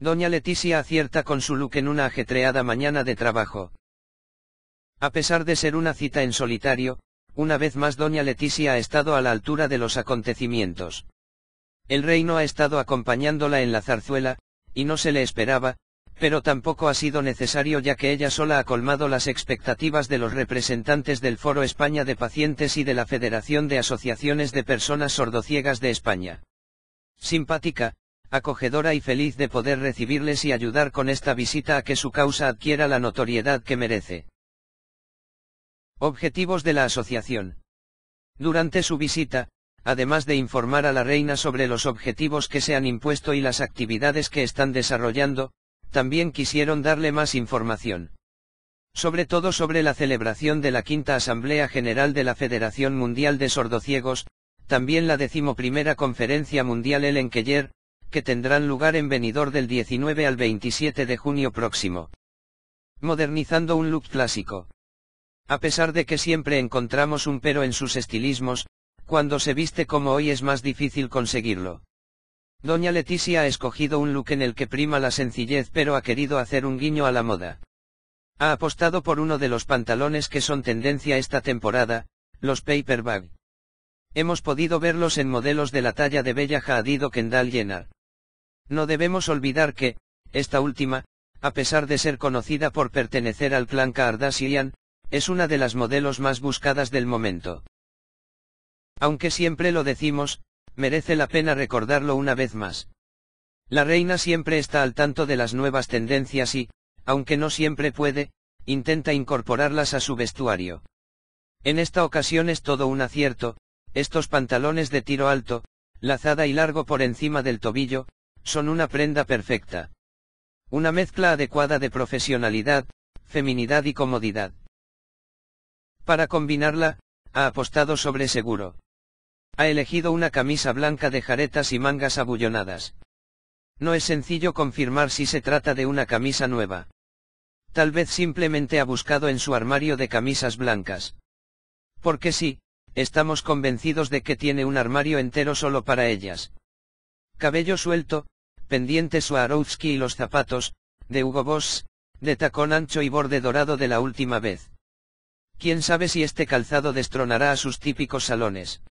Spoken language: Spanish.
Doña Leticia acierta con su look en una ajetreada mañana de trabajo. A pesar de ser una cita en solitario, una vez más Doña Leticia ha estado a la altura de los acontecimientos. El reino ha estado acompañándola en la zarzuela, y no se le esperaba, pero tampoco ha sido necesario ya que ella sola ha colmado las expectativas de los representantes del Foro España de Pacientes y de la Federación de Asociaciones de Personas Sordociegas de España. Simpática, acogedora y feliz de poder recibirles y ayudar con esta visita a que su causa adquiera la notoriedad que merece. Objetivos de la Asociación. Durante su visita, además de informar a la reina sobre los objetivos que se han impuesto y las actividades que están desarrollando, también quisieron darle más información. Sobre todo sobre la celebración de la quinta Asamblea General de la Federación Mundial de Sordociegos, también la decimoprimera Conferencia Mundial El Enqueyer, que tendrán lugar en Benidorm del 19 al 27 de junio próximo. Modernizando un look clásico. A pesar de que siempre encontramos un pero en sus estilismos, cuando se viste como hoy es más difícil conseguirlo. Doña Leticia ha escogido un look en el que prima la sencillez pero ha querido hacer un guiño a la moda. Ha apostado por uno de los pantalones que son tendencia esta temporada, los paper bag. Hemos podido verlos en modelos de la talla de Bella Hadid o Kendall Jenner. No debemos olvidar que, esta última, a pesar de ser conocida por pertenecer al clan Kardashian, es una de las modelos más buscadas del momento. Aunque siempre lo decimos, merece la pena recordarlo una vez más. La reina siempre está al tanto de las nuevas tendencias y, aunque no siempre puede, intenta incorporarlas a su vestuario. En esta ocasión es todo un acierto, estos pantalones de tiro alto, lazada y largo por encima del tobillo, son una prenda perfecta. Una mezcla adecuada de profesionalidad, feminidad y comodidad. Para combinarla, ha apostado sobre seguro. Ha elegido una camisa blanca de jaretas y mangas abullonadas. No es sencillo confirmar si se trata de una camisa nueva. Tal vez simplemente ha buscado en su armario de camisas blancas. Porque sí, estamos convencidos de que tiene un armario entero solo para ellas. Cabello suelto, pendiente Swarovski y los zapatos, de Hugo Boss, de tacón ancho y borde dorado de la última vez. Quién sabe si este calzado destronará a sus típicos salones.